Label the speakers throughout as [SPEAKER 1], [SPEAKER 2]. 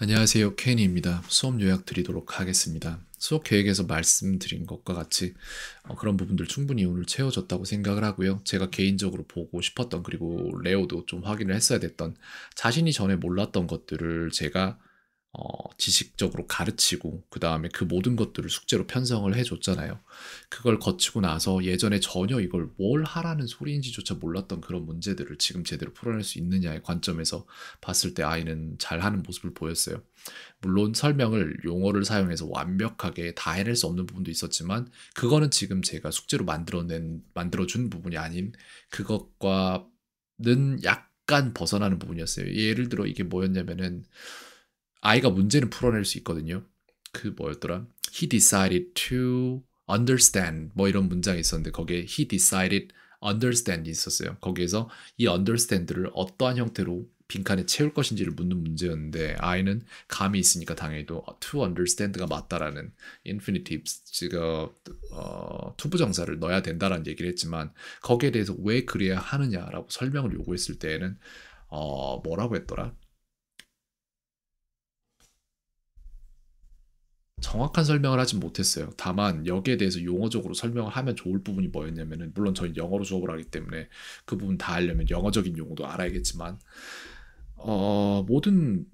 [SPEAKER 1] 안녕하세요. 케니입니다. 수업 요약 드리도록 하겠습니다. 수업 계획에서 말씀드린 것과 같이 어, 그런 부분들 충분히 오늘 채워졌다고 생각을 하고요. 제가 개인적으로 보고 싶었던 그리고 레오도 좀 확인을 했어야 됐던 자신이 전에 몰랐던 것들을 제가 어, 지식적으로 가르치고 그 다음에 그 모든 것들을 숙제로 편성을 해줬잖아요. 그걸 거치고 나서 예전에 전혀 이걸 뭘 하라는 소리인지조차 몰랐던 그런 문제들을 지금 제대로 풀어낼 수 있느냐의 관점에서 봤을 때 아이는 잘하는 모습을 보였어요. 물론 설명을 용어를 사용해서 완벽하게 다 해낼 수 없는 부분도 있었지만 그거는 지금 제가 숙제로 만들어낸 만들어준 부분이 아닌 그것과는 약간 벗어나는 부분이었어요. 예를 들어 이게 뭐였냐면은 아이가 문제를 풀어낼 수 있거든요. 그 뭐였더라? He decided to understand 뭐 이런 문장이 있었는데 거기에 he decided understand 있었어요. 거기에서 이 understand를 어떠한 형태로 빈칸에 채울 것인지를 묻는 문제였는데 아이는 감이 있으니까 당연히도 to understand가 맞다라는 infinitive가 어, 투부정사를 넣어야 된다라는 얘기를 했지만 거기에 대해서 왜 그래야 하느냐라고 설명을 요구했을 때에는 어, 뭐라고 했더라? 정확한 설명을 하진 못했어요. 다만 여기에 대해서 용어적으로 설명을 하면 좋을 부분이 뭐였냐면은 물론 저희 영어로 수업을 하기 때문에 그 부분 다 알려면 영어적인 용어도 알아야겠지만 어, 모든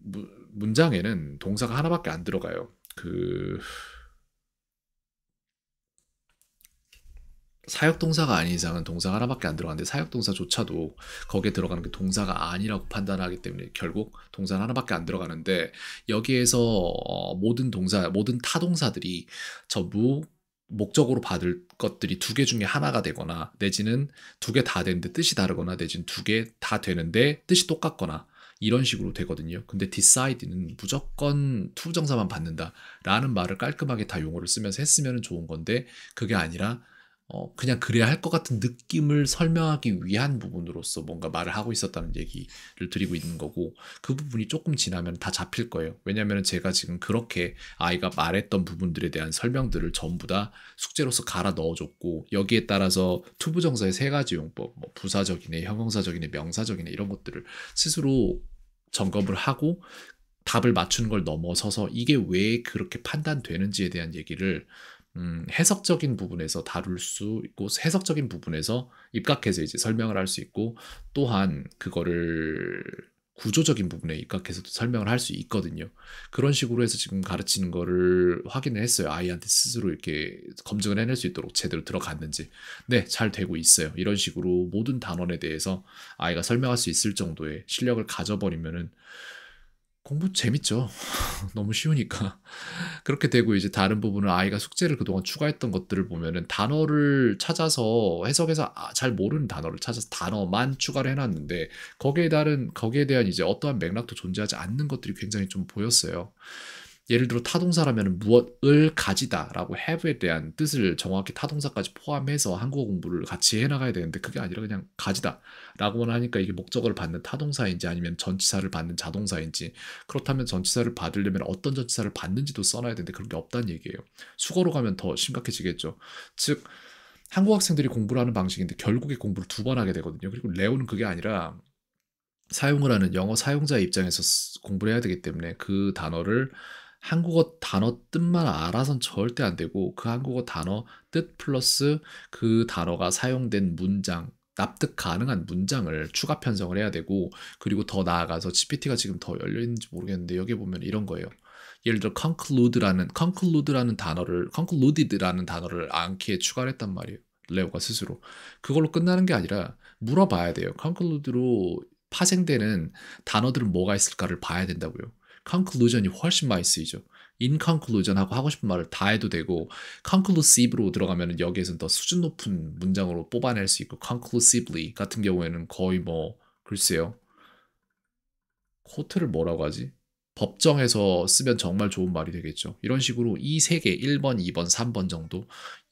[SPEAKER 1] 문장에는 동사가 하나밖에 안 들어가요. 그 사역동사가 아닌 이상은 동사가 하나밖에 안 들어가는데 사역동사조차도 거기에 들어가는 게 동사가 아니라고 판단하기 때문에 결국 동사 하나밖에 안 들어가는데 여기에서 어, 모든 동사 모든 타동사들이 전부 목적으로 받을 것들이 두 개 중에 하나가 되거나 내지는 두 개 다 되는데 뜻이 다르거나 내지는 두 개 다 되는데 뜻이 똑같거나 이런 식으로 되거든요. 근데 decide는 무조건 투정사만 받는다라는 말을 깔끔하게 다 용어를 쓰면서 했으면 좋은 건데 그게 아니라 어, 그냥 그래야 할 것 같은 느낌을 설명하기 위한 부분으로서 뭔가 말을 하고 있었다는 얘기를 드리고 있는 거고 그 부분이 조금 지나면 다 잡힐 거예요. 왜냐하면 제가 지금 그렇게 아이가 말했던 부분들에 대한 설명들을 전부 다 숙제로서 갈아 넣어줬고 여기에 따라서 투부정서의세 가지 용법, 뭐 부사적이네, 형용사적이네, 명사적이네 이런 것들을 스스로 점검을 하고 답을 맞추는 걸 넘어서서 이게 왜 그렇게 판단되는지에 대한 얘기를 음, 해석적인 부분에서 다룰 수 있고 해석적인 부분에서 입각해서 이제 설명을 할 수 있고 또한 그거를 구조적인 부분에 입각해서도 설명을 할 수 있거든요. 그런 식으로 해서 지금 가르치는 거를 확인을 했어요. 아이한테 스스로 이렇게 검증을 해낼 수 있도록 제대로 들어갔는지. 네, 잘 되고 있어요. 이런 식으로 모든 단원에 대해서 아이가 설명할 수 있을 정도의 실력을 가져버리면은 공부 재밌죠. 너무 쉬우니까. 그렇게 되고 이제 다른 부분은 아이가 숙제를 그동안 추가했던 것들을 보면은 단어를 찾아서 해석해서 아, 잘 모르는 단어를 찾아서 단어만 추가를 해놨는데 거기에 다른 거기에 대한 이제 어떠한 맥락도 존재하지 않는 것들이 굉장히 좀 보였어요. 예를 들어 타동사라면 무엇을 가지다라고 have에 대한 뜻을 정확히 타동사까지 포함해서 한국어 공부를 같이 해나가야 되는데 그게 아니라 그냥 가지다라고만 하니까 이게 목적어를 받는 타동사인지 아니면 전치사를 받는 자동사인지 그렇다면 전치사를 받으려면 어떤 전치사를 받는지도 써놔야 되는데 그런 게 없다는 얘기예요. 수거로 가면 더 심각해지겠죠. 즉 한국 학생들이 공부를 하는 방식인데 결국에 공부를 두 번 하게 되거든요. 그리고 레오는 그게 아니라 사용을 하는 영어 사용자의 입장에서 공부를 해야 되기 때문에 그 단어를 한국어 단어 뜻만 알아선 절대 안 되고 그 한국어 단어 뜻 플러스 그 단어가 사용된 문장 납득 가능한 문장을 추가 편성을 해야 되고 그리고 더 나아가서 GPT가 지금 더 열려 있는지 모르겠는데 여기 보면 이런 거예요. 예를 들어 conclude라는 conclude라는 단어를 concluded라는 단어를 암기에 추가를 했단 말이에요. 레오가 스스로 그걸로 끝나는 게 아니라 물어봐야 돼요. conclude로 파생되는 단어들은 뭐가 있을까를 봐야 된다고요. conclusion이 훨씬 많이 쓰이죠. in conclusion 하고 하고 싶은 말을 다 해도 되고 conclusive로 들어가면 여기에서는 더 수준 높은 문장으로 뽑아낼 수 있고 conclusively 같은 경우에는 거의 뭐 글쎄요. 코트를 뭐라고 하지? 법정에서 쓰면 정말 좋은 말이 되겠죠. 이런 식으로 이 세 개, 1번, 2번, 3번 정도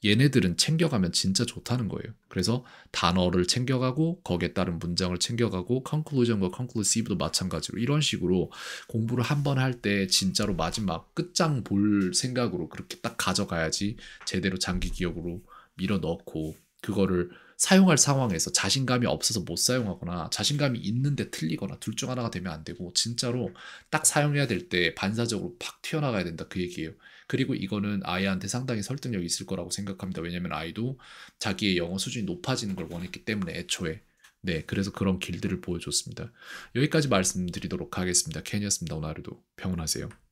[SPEAKER 1] 얘네들은 챙겨가면 진짜 좋다는 거예요. 그래서 단어를 챙겨가고 거기에 따른 문장을 챙겨가고 conclusion과 conclusive도 마찬가지로 이런 식으로 공부를 한 번 할 때 진짜로 마지막 끝장 볼 생각으로 그렇게 딱 가져가야지 제대로 장기 기억으로 밀어 넣고 그거를 사용할 상황에서 자신감이 없어서 못 사용하거나 자신감이 있는데 틀리거나 둘 중 하나가 되면 안 되고 진짜로 딱 사용해야 될 때 반사적으로 팍 튀어나가야 된다 그 얘기예요. 그리고 이거는 아이한테 상당히 설득력이 있을 거라고 생각합니다. 왜냐면 아이도 자기의 영어 수준이 높아지는 걸 원했기 때문에 애초에 네 그래서 그런 길들을 보여줬습니다. 여기까지 말씀드리도록 하겠습니다. 켄이었습니다. 오늘 하루도 평온하세요.